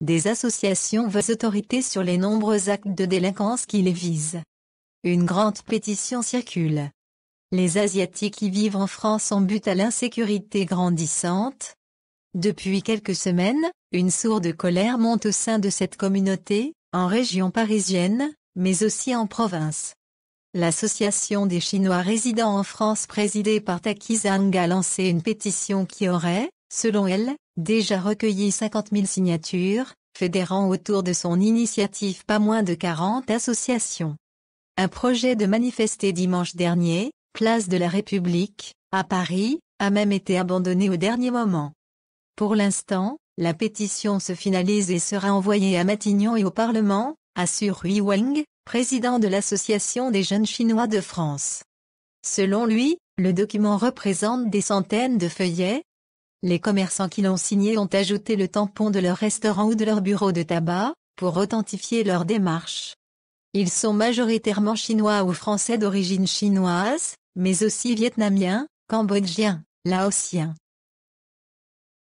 Des associations veulent autorité sur les nombreux actes de délinquance qui les visent. Une grande pétition circule. Les Asiatiques qui vivent en France ont but à l'insécurité grandissante. Depuis quelques semaines, une sourde colère monte au sein de cette communauté, en région parisienne, mais aussi en province. L'association des Chinois résidant en France présidée par Taki a lancé une pétition qui aurait, selon elle, déjà recueilli 50 000 signatures, fédérant autour de son initiative pas moins de 40 associations. Un projet de manifester dimanche dernier, place de la République, à Paris, a même été abandonné au dernier moment. Pour l'instant, la pétition se finalise et sera envoyée à Matignon et au Parlement, assure Hui Wang, président de l'Association des jeunes chinois de France. Selon lui, le document représente des centaines de feuillets, les commerçants qui l'ont signé ont ajouté le tampon de leur restaurant ou de leur bureau de tabac, pour authentifier leur démarche. Ils sont majoritairement chinois ou français d'origine chinoise, mais aussi vietnamiens, cambodgiens, laotiens,